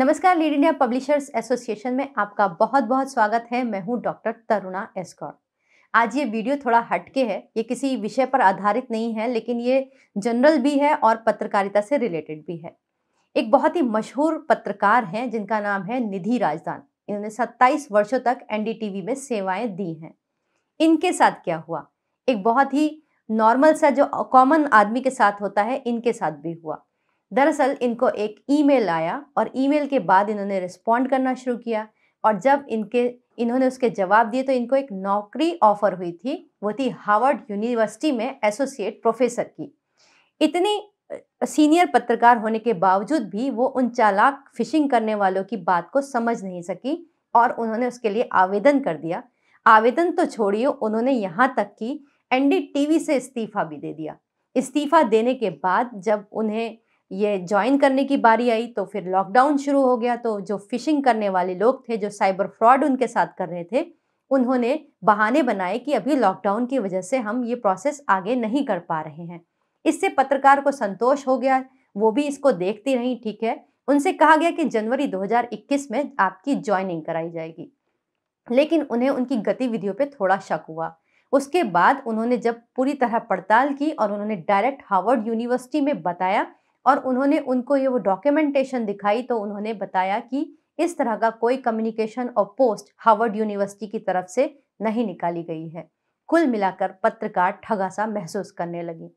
नमस्कार lead India publishers association में आपका बहुत बहुत स्वागत है मैं हूं डॉक्टर तरुणा एसकौर आज ये वीडियो थोड़ा हटके है ये किसी विषय पर आधारित नहीं है लेकिन ये जनरल भी है और पत्रकारिता से रिलेटेड भी है एक बहुत ही मशहूर पत्रकार हैं जिनका नाम है निधि राजदान इन्होंने 27 वर्षों तक एनडीटीवी में सेवाएं दी हैं इनके साथ क्या हुआ एक बहुत ही नॉर्मल सा जो कॉमन आदमी के साथ होता है इनके साथ भी हुआ दरअसल इनको एक ईमेल आया और ईमेल के बाद इन्होंने रिस्पॉन्ड करना शुरू किया और जब इनके इन्होंने उसके जवाब दिए तो इनको एक नौकरी ऑफर हुई थी वो थी हार्वर्ड यूनिवर्सिटी में एसोसिएट प्रोफेसर की इतनी सीनियर पत्रकार होने के बावजूद भी वो उन चालाक फिशिंग करने वालों की बात को समझ नहीं सकी और उन्होंने उसके लिए आवेदन कर दिया आवेदन तो छोड़िए उन्होंने यहाँ तक कि एनडीटीवी से इस्तीफा भी दे दिया इस्तीफा देने के बाद जब उन्हें ये ज्वाइन करने की बारी आई तो फिर लॉकडाउन शुरू हो गया तो जो फिशिंग करने वाले लोग थे जो साइबर फ्रॉड उनके साथ कर रहे थे उन्होंने बहाने बनाए कि अभी लॉकडाउन की वजह से हम ये प्रोसेस आगे नहीं कर पा रहे हैं इससे पत्रकार को संतोष हो गया वो भी इसको देखती रही ठीक है उनसे कहा गया कि जनवरी 2021 में आपकी ज्वाइनिंग कराई जाएगी लेकिन उन्हें उनकी गतिविधियों पे थोड़ा शक हुआ उसके बाद उन्होंने जब पूरी तरह पड़ताल की और उन्होंने डायरेक्ट हार्वर्ड यूनिवर्सिटी में बताया और उन्होंने उनको ये वो डॉक्यूमेंटेशन दिखाई तो उन्होंने बताया कि इस तरह का कोई कम्युनिकेशन और पोस्ट हार्वर्ड यूनिवर्सिटी की तरफ से नहीं निकाली गई है कुल मिलाकर पत्रकार ठगा सा महसूस करने लगी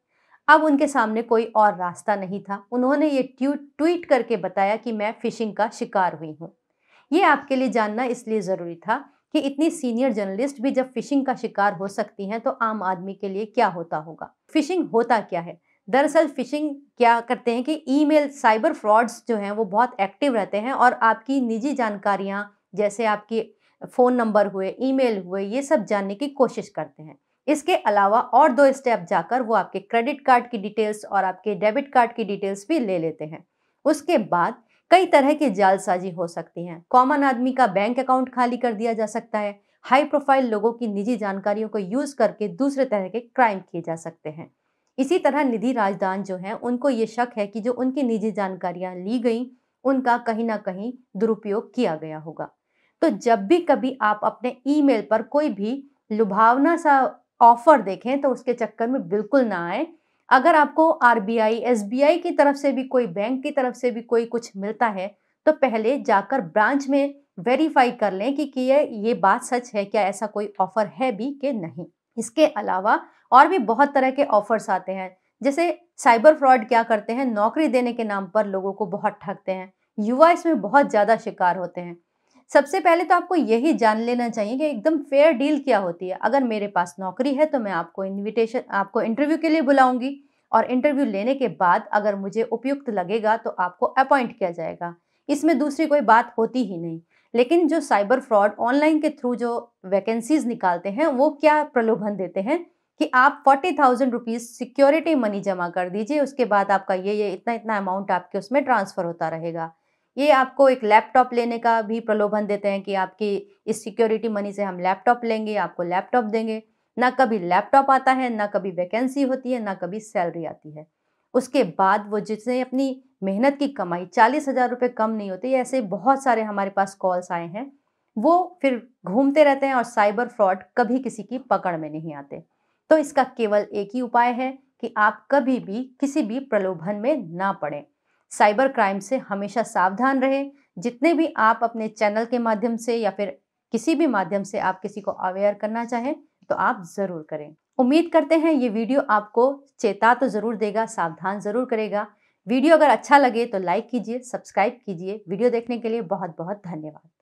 अब उनके सामने कोई और रास्ता नहीं था उन्होंने ये ट्वीट करके बताया कि मैं फिशिंग का शिकार हुई हूँ ये आपके लिए जानना इसलिए ज़रूरी था कि इतनी सीनियर जर्नलिस्ट भी जब फिशिंग का शिकार हो सकती हैं तो आम आदमी के लिए क्या होता होगा फिशिंग होता क्या है दरअसल फ़िशिंग क्या करते हैं कि ईमेल साइबर फ्रॉड्स जो हैं वो बहुत एक्टिव रहते हैं और आपकी निजी जानकारियाँ जैसे आपकी फ़ोन नंबर हुए ईमेल हुए ये सब जानने की कोशिश करते हैं इसके अलावा और दो स्टेप जाकर वो आपके क्रेडिट कार्ड की डिटेल्स और आपके डेबिट कार्ड की डिटेल्स भी ले लेते हैं उसके बाद कई तरह की जालसाजी हो सकती हैं कॉमन आदमी का बैंक अकाउंट खाली कर दिया जा सकता है हाई प्रोफाइल लोगों की निजी जानकारियों को यूज़ करके दूसरे तरह के क्राइम किए जा सकते हैं इसी तरह निधि राजदान जो है उनको ये शक है कि जो उनकी निजी जानकारियां ली गई उनका कहीं ना कहीं दुरुपयोग किया गया होगा तो जब भी कभी आप अपने ईमेल पर कोई भी लुभावना सा ऑफर देखें तो उसके चक्कर में बिल्कुल ना आए अगर आपको R B I S B I की तरफ से भी कोई बैंक की तरफ से भी कोई कुछ मिलता है तो पहले जाकर ब्रांच में वेरीफाई कर लें कि, कि ये ये बात सच है क्या ऐसा कोई ऑफर है भी कि नहीं इसके अलावा और भी बहुत तरह के ऑफर्स आते हैं जैसे साइबर फ्रॉड क्या करते हैं नौकरी देने के नाम पर लोगों को बहुत ठगते हैं युवा इसमें बहुत ज़्यादा शिकार होते हैं सबसे पहले तो आपको यही जान लेना चाहिए कि एकदम फेयर डील क्या होती है अगर मेरे पास नौकरी है तो मैं आपको इन्विटेशन आपको इंटरव्यू के लिए बुलाऊंगी और इंटरव्यू लेने के बाद अगर मुझे उपयुक्त लगेगा तो आपको अपॉइंट किया जाएगा इसमें दूसरी कोई बात होती ही नहीं लेकिन जो साइबर फ्रॉड ऑनलाइन के थ्रू जो वैकेंसीज निकालते हैं वो क्या प्रलोभन देते हैं कि आप forty thousand rupees security money जमा कर दीजिए उसके बाद आपका ये ये इतना इतना अमाउंट आपके उसमें ट्रांसफ़र होता रहेगा ये आपको एक लैपटॉप लेने का भी प्रलोभन देते हैं कि आपकी इस सिक्योरिटी मनी से हम लैपटॉप लेंगे आपको लैपटॉप देंगे ना कभी लैपटॉप आता है ना कभी वैकेंसी होती है ना कभी सैलरी आती है उसके बाद वो जिसने अपनी मेहनत की कमाई चालीस हज़ार रुपये कम नहीं होती ऐसे बहुत सारे हमारे पास कॉल्स आए हैं वो फिर घूमते रहते हैं और साइबर फ्रॉड कभी किसी की पकड़ में नहीं आते तो इसका केवल एक ही उपाय है कि आप कभी भी किसी भी प्रलोभन में ना पड़ें साइबर क्राइम से हमेशा सावधान रहें जितने भी आप अपने चैनल के माध्यम से या फिर किसी भी माध्यम से आप किसी को अवेयर करना चाहें तो आप ज़रूर करें उम्मीद करते हैं ये वीडियो आपको चेता तो ज़रूर देगा सावधान ज़रूर करेगा वीडियो अगर अच्छा लगे तो लाइक कीजिए सब्सक्राइब कीजिए वीडियो देखने के लिए बहुत बहुत धन्यवाद